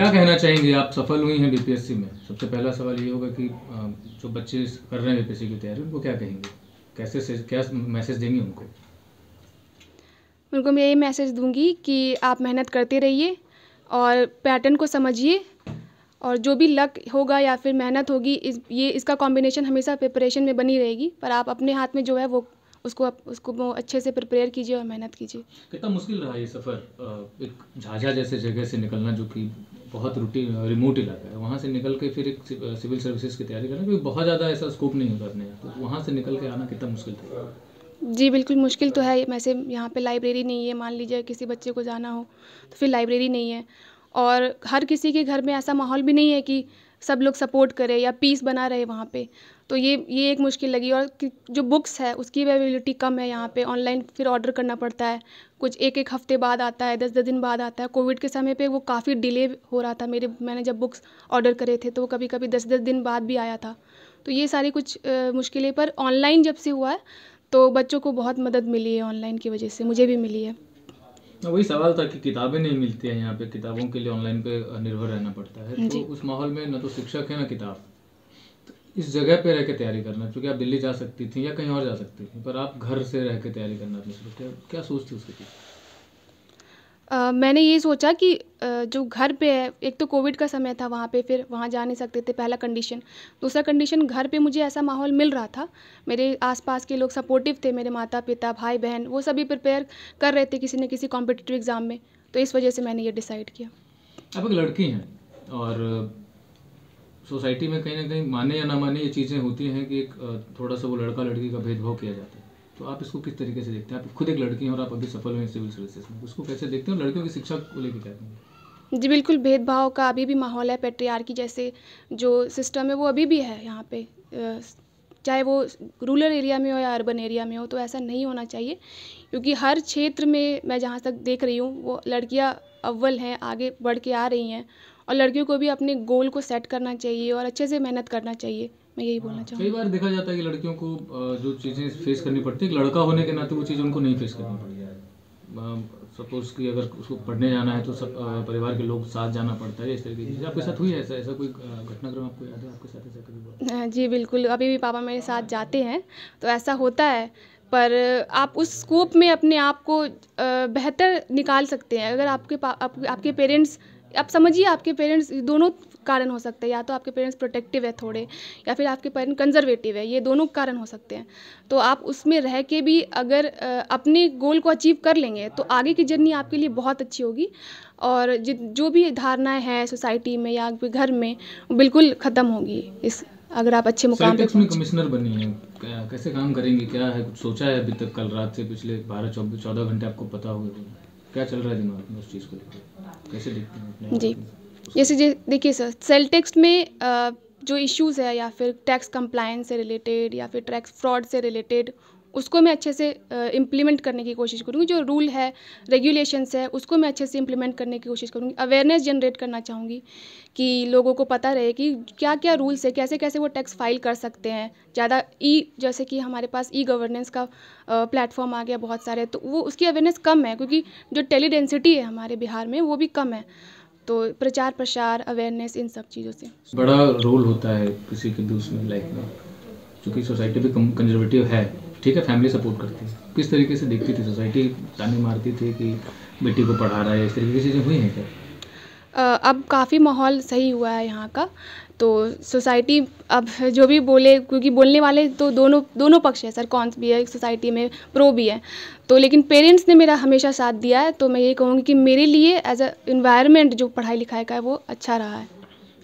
क्या कहना चाहेंगे आप सफल हुई हैं बीपीएससी में सबसे पहला सवाल ये होगा कि जो बच्चे कर रहे हैं बीपीएससी की तैयारी उनको क्या कहेंगे कैसे से, क्या मैसेज देंगे उनको उनको मैं यही मैसेज दूंगी कि आप मेहनत करते रहिए और पैटर्न को समझिए और जो भी लक होगा या फिर मेहनत होगी इस ये इसका कॉम्बिनेशन हमेशा प्रिपरेशन में बनी रहेगी पर आप अपने हाथ में जो है वो उसको आप उसको वो अच्छे से प्रिपेयर कीजिए और मेहनत कीजिए कितना मुश्किल रहा ये सफ़र एक झाझा जैसे जगह से निकलना जो कि बहुत रूटी रिमोट uh, इलाका है वहाँ से निकल के फिर एक सिविल सर्विसेज uh, की तैयारी करना क्योंकि बहुत ज़्यादा ऐसा स्कोप नहीं होता अपने यहाँ तो वहाँ से निकल के आना कितना मुश्किल था जी बिल्कुल मुश्किल तो है वैसे यहाँ पे लाइब्रेरी नहीं है मान लीजिए किसी बच्चे को जाना हो तो फिर लाइब्रेरी नहीं है और हर किसी के घर में ऐसा माहौल भी नहीं है कि सब लोग सपोर्ट करें या पीस बना रहे वहाँ पे तो ये ये एक मुश्किल लगी और जो बुक्स है उसकी अवेलेबिलिटी कम है यहाँ पे ऑनलाइन फिर ऑर्डर करना पड़ता है कुछ एक एक हफ्ते बाद आता है दस दस दिन बाद आता है कोविड के समय पे वो काफ़ी डिले हो रहा था मेरे मैंने जब बुक्स ऑर्डर करे थे तो वो कभी कभी दस दस दिन बाद भी आया था तो ये सारी कुछ मुश्किलें पर ऑनलाइन जब से हुआ है तो बच्चों को बहुत मदद मिली है ऑनलाइन की वजह से मुझे भी मिली है वही सवाल था कि किताबें नहीं मिलती हैं यहाँ पे किताबों के लिए ऑनलाइन पे निर्भर रहना पड़ता है तो उस माहौल में ना तो शिक्षक है ना किताब तो इस जगह पे रह के तैयारी करना क्योंकि आप दिल्ली जा सकती थी या कहीं और जा सकती थी पर आप घर से रह के तैयारी करना अपने क्या क्या सोचती उसके पीछे मैंने ये सोचा कि जो घर पे है एक तो कोविड का समय था वहाँ पे फिर वहाँ जा नहीं सकते थे पहला कंडीशन दूसरा कंडीशन घर पे मुझे ऐसा माहौल मिल रहा था मेरे आसपास के लोग सपोर्टिव थे मेरे माता पिता भाई बहन वो सभी प्रिपेयर कर रहे थे किसी न किसी कॉम्पिटिटिव एग्ज़ाम में तो इस वजह से मैंने ये डिसाइड किया अब एक लड़की हैं और सोसाइटी में कहीं ना कहीं माने या ना माने ये चीज़ें होती हैं कि एक थोड़ा सा वो लड़का लड़की का भेदभाव किया जाता है तो आप इसको किस तरीके से देखते हैं आप खुद एक लड़की हैं और आप अभी सफल हुए सिविल सर्विसेज में उसको कैसे देखते हैं और लड़कियों की शिक्षा को लेकर क्या कहेंगे जी बिल्कुल भेदभाव का अभी भी माहौल है पेट्रियार की जैसे जो सिस्टम है वो अभी भी है यहाँ पे चाहे वो रूरल एरिया में हो या अर्बन एरिया में हो तो ऐसा नहीं होना चाहिए क्योंकि हर क्षेत्र में मैं जहाँ तक देख रही हूँ वो लड़कियाँ अव्वल हैं आगे बढ़ के आ रही हैं और लड़कियों को भी अपने गोल को सेट करना चाहिए और अच्छे से मेहनत करना चाहिए मैं यही बोलना हाँ, चाहूँगी कई बार देखा जाता है कि लड़कियों को जो चीज़ें फेस करनी पड़ती है लड़का होने के नाते वो चीज़ उनको नहीं फेस करनी पड़ती है सपोज कि अगर उसको पढ़ने जाना है तो सब परिवार के लोग साथ जाना पड़ता है इस तरीके की आपके साथ हुई है ऐसा ऐसा कोई घटनाक्रम आपको याद है आपके साथ ऐसा कभी हुआ जी बिल्कुल अभी भी पापा मेरे साथ जाते हैं तो ऐसा होता है पर आप उस स्कोप में अपने आप को बेहतर निकाल सकते हैं अगर आपके आप, आपके पेरेंट्स आप समझिए आपके पेरेंट्स दोनों कारण हो सकते हैं या तो आपके पेरेंट्स प्रोटेक्टिव है थोड़े या फिर आपके पेरेंट्स कंजर्वेटिव है ये दोनों कारण हो सकते हैं तो आप उसमें रह के भी अगर अपने गोल को अचीव कर लेंगे तो आगे की जर्नी आपके लिए बहुत अच्छी होगी और जो भी धारणाएँ हैं सोसाइटी में या घर में बिल्कुल ख़त्म होगी इस अगर आप अच्छे मुकाम पे में कमिश्नर बनी है कैसे काम करेंगे क्या है कुछ सोचा है अभी तक कल रात से पिछले बारह चौबीस चौदह घंटे आपको पता होगा क्या चल रहा है दिमाग में उस चीज़ को लेकर जी जैसे जी जैसे देखिए सर सेल टेक्स्ट में जो इश्यूज़ है या फिर टैक्स कंप्लायंस से रिलेटेड या फिर टैक्स फ्रॉड से रिलेटेड उसको मैं अच्छे से इम्प्लीमेंट करने की कोशिश करूँगी जो रूल है रेगुलेशंस है उसको मैं अच्छे से इम्प्लीमेंट करने की कोशिश करूँगी अवेयरनेस जनरेट करना चाहूँगी कि लोगों को पता रहे कि क्या क्या रूल्स है कैसे कैसे वो टैक्स फाइल कर सकते हैं ज़्यादा ई e, जैसे कि हमारे पास ई गवर्नेंस का प्लेटफॉर्म आ गया बहुत सारे तो वो उसकी अवेयरनेस कम है क्योंकि जो टेलीडेंसिटी है हमारे बिहार में वो भी कम है तो प्रचार प्रसार अवेयरनेस इन सब चीज़ों से बड़ा रोल होता है किसी के दूसरे लाइफ में चूँकि सोसाइटी भी कंजर्वेटिव है ठीक है फैमिली सपोर्ट करती है किस तरीके से देखती थी सोसाइटी ताने मारती थी कि बेटी को पढ़ा रहा है इस तरीके की चीज़ें हुई हैं क्या अब काफ़ी माहौल सही हुआ है यहाँ का तो सोसाइटी अब जो भी बोले क्योंकि बोलने वाले तो दोनों दोनों पक्ष हैं सर कॉन्स भी है सोसाइटी में प्रो भी है तो लेकिन पेरेंट्स ने मेरा हमेशा साथ दिया है तो मैं ये कहूँगी कि मेरे लिए एज अ इन्वायरमेंट जो पढ़ाई लिखाई का है वो अच्छा रहा है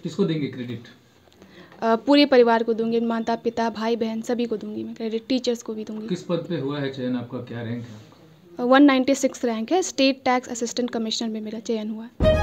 किसको देंगे क्रेडिट पूरे परिवार को दूंगी माता पिता भाई बहन सभी को दूंगी मैं क्रेडिट टीचर्स को भी दूंगी किस पद पे हुआ है चयन आपका क्या रैंक है वन नाइन्टी सिक्स रैंक है स्टेट टैक्स असिस्टेंट कमिश्नर में मेरा चयन हुआ है